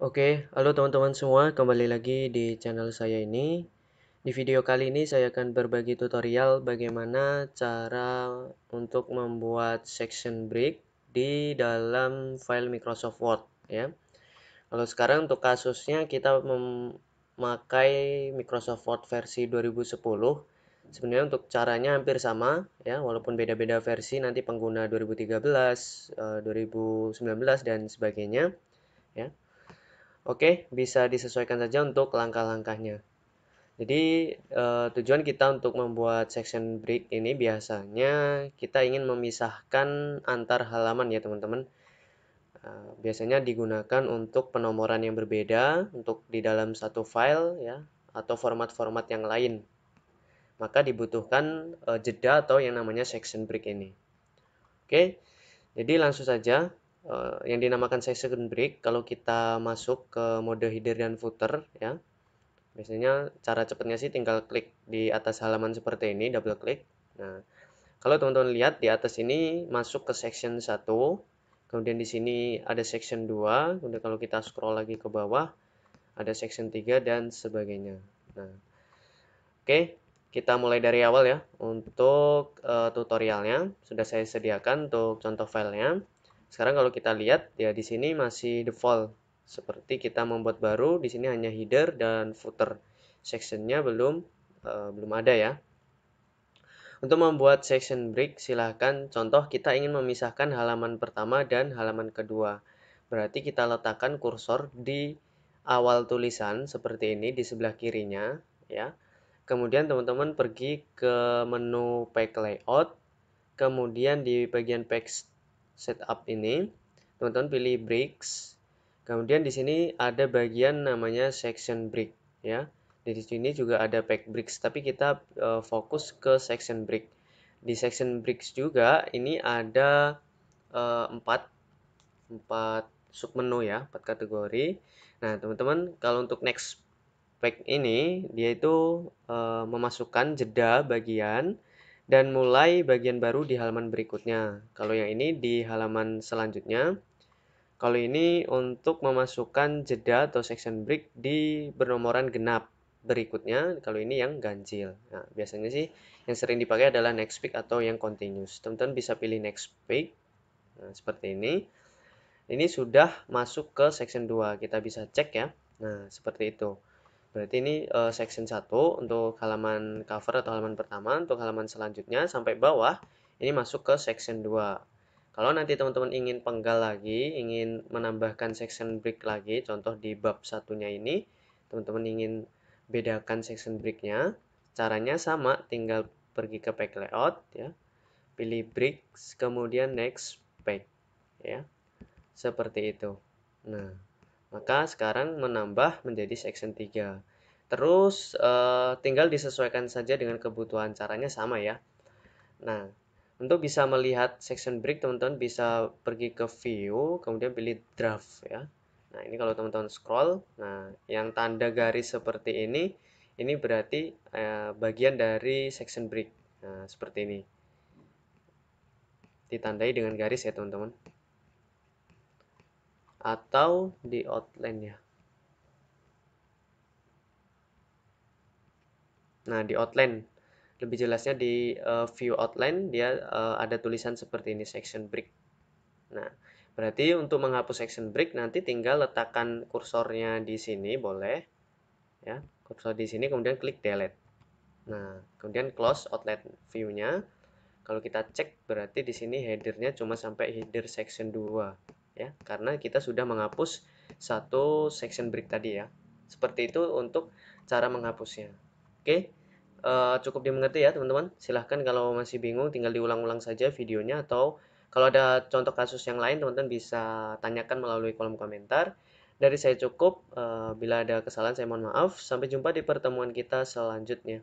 Oke, halo teman-teman semua, kembali lagi di channel saya ini. Di video kali ini saya akan berbagi tutorial bagaimana cara untuk membuat section break di dalam file Microsoft Word ya. Kalau sekarang untuk kasusnya kita memakai Microsoft Word versi 2010. Sebenarnya untuk caranya hampir sama ya, walaupun beda-beda versi nanti pengguna 2013, 2019 eh, dan sebagainya ya. Oke, bisa disesuaikan saja untuk langkah-langkahnya. Jadi uh, tujuan kita untuk membuat section break ini biasanya kita ingin memisahkan antar halaman ya teman-teman. Uh, biasanya digunakan untuk penomoran yang berbeda untuk di dalam satu file ya atau format-format yang lain. Maka dibutuhkan uh, jeda atau yang namanya section break ini. Oke, jadi langsung saja Eh, yang dinamakan session break kalau kita masuk ke mode header dan footer ya biasanya cara cepatnya sih tinggal klik di atas halaman seperti ini double klik nah kalau teman-teman lihat di atas ini masuk ke section 1 kemudian di sini ada section 2 kemudian kalau kita scroll lagi ke bawah ada section 3 dan sebagainya nah oke okay kita mulai dari awal ya untuk uh, tutorialnya sudah saya sediakan untuk contoh filenya sekarang kalau kita lihat ya di sini masih default. Seperti kita membuat baru, di sini hanya header dan footer. Sectionnya belum uh, belum ada ya. Untuk membuat section break, silahkan contoh kita ingin memisahkan halaman pertama dan halaman kedua. Berarti kita letakkan kursor di awal tulisan seperti ini di sebelah kirinya ya. Kemudian teman-teman pergi ke menu pack layout, kemudian di bagian page setup ini teman-teman pilih bricks kemudian di sini ada bagian namanya section brick ya di sini juga ada pack bricks tapi kita uh, fokus ke section brick di section bricks juga ini ada eh, empat empat submenu ya empat kategori nah teman-teman kalau untuk next pack ini dia itu uh, memasukkan jeda bagian dan mulai bagian baru di halaman berikutnya. Kalau yang ini di halaman selanjutnya. Kalau ini untuk memasukkan jeda atau section break di bernomoran genap berikutnya. Kalau ini yang ganjil. Nah, biasanya sih yang sering dipakai adalah next pick atau yang continuous. Teman-teman bisa pilih next pick. Nah, seperti ini. Ini sudah masuk ke section 2. Kita bisa cek ya. Nah, seperti itu. Berarti ini uh, section 1 untuk halaman cover atau halaman pertama, untuk halaman selanjutnya sampai bawah ini masuk ke section 2. Kalau nanti teman-teman ingin penggal lagi, ingin menambahkan section break lagi, contoh di bab satunya ini, teman-teman ingin bedakan section breaknya, caranya sama, tinggal pergi ke pack layout, ya, pilih breaks kemudian next page ya, seperti itu. Nah. Maka sekarang menambah menjadi section 3. Terus uh, tinggal disesuaikan saja dengan kebutuhan caranya sama ya. Nah, untuk bisa melihat section break teman-teman bisa pergi ke view, kemudian pilih draft ya. Nah, ini kalau teman-teman scroll, nah yang tanda garis seperti ini ini berarti uh, bagian dari section break. Nah, seperti ini. Ditandai dengan garis ya, teman-teman atau di outline ya. Nah, di outline lebih jelasnya di uh, view outline dia uh, ada tulisan seperti ini section break. Nah, berarti untuk menghapus section break nanti tinggal letakkan kursornya di sini boleh ya, kursor di sini kemudian klik delete. Nah, kemudian close outline view-nya. Kalau kita cek berarti di sini headernya cuma sampai header section 2 ya karena kita sudah menghapus satu section break tadi ya seperti itu untuk cara menghapusnya oke uh, cukup dimengerti ya teman-teman silahkan kalau masih bingung tinggal diulang-ulang saja videonya atau kalau ada contoh kasus yang lain teman-teman bisa tanyakan melalui kolom komentar dari saya cukup eh, bila ada kesalahan saya mohon maaf sampai jumpa di pertemuan kita selanjutnya